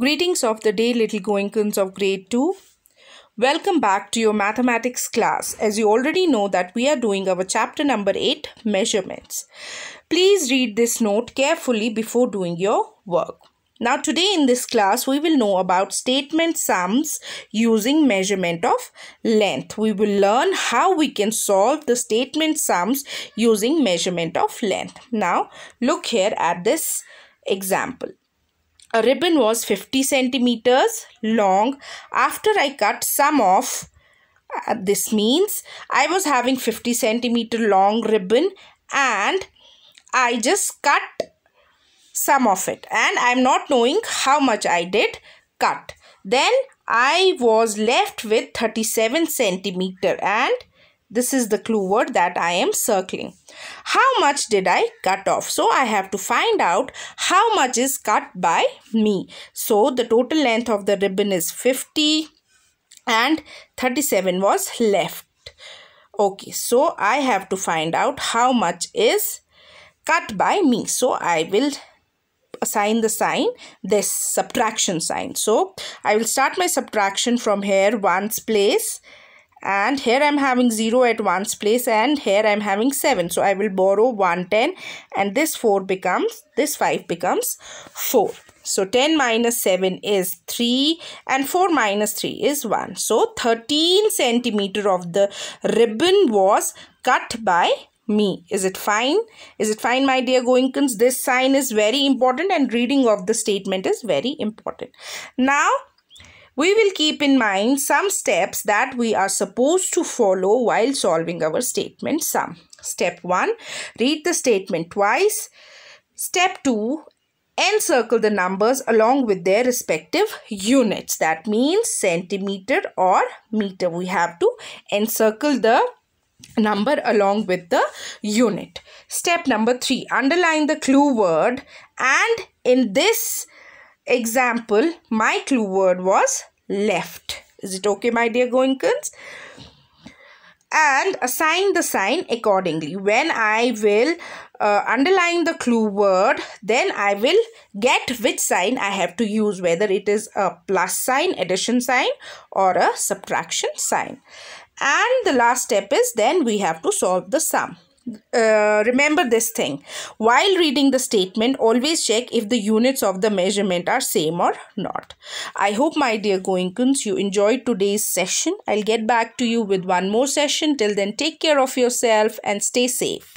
Greetings of the day, little goinkins of grade 2. Welcome back to your mathematics class. As you already know that we are doing our chapter number 8, measurements. Please read this note carefully before doing your work. Now today in this class we will know about statement sums using measurement of length. We will learn how we can solve the statement sums using measurement of length. Now look here at this example a ribbon was 50 centimeters long after I cut some off uh, this means I was having 50 centimeter long ribbon and I just cut some of it and I'm not knowing how much I did cut then I was left with 37 centimeter and this is the clue word that I am circling. How much did I cut off? So I have to find out how much is cut by me. So the total length of the ribbon is 50 and 37 was left. Okay, so I have to find out how much is cut by me. So I will assign the sign this subtraction sign so i will start my subtraction from here ones place and here I'm having 0 at one's place and here I'm having 7 so I will borrow 110 and this 4 becomes this 5 becomes 4 so 10 minus 7 is 3 and 4 minus 3 is 1 so 13 centimeter of the ribbon was cut by me. Is it fine? Is it fine, my dear Goinkins? This sign is very important and reading of the statement is very important. Now, we will keep in mind some steps that we are supposed to follow while solving our statement sum. Step 1. Read the statement twice. Step 2 encircle the numbers along with their respective units. That means centimeter or meter. We have to encircle the number along with the unit. Step number three, underline the clue word and in this example, my clue word was left. Is it okay, my dear Goenkins? And assign the sign accordingly. When I will uh, underline the clue word, then I will get which sign I have to use, whether it is a plus sign, addition sign or a subtraction sign. And the last step is then we have to solve the sum. Uh, remember this thing while reading the statement always check if the units of the measurement are same or not i hope my dear goinkuns you enjoyed today's session i'll get back to you with one more session till then take care of yourself and stay safe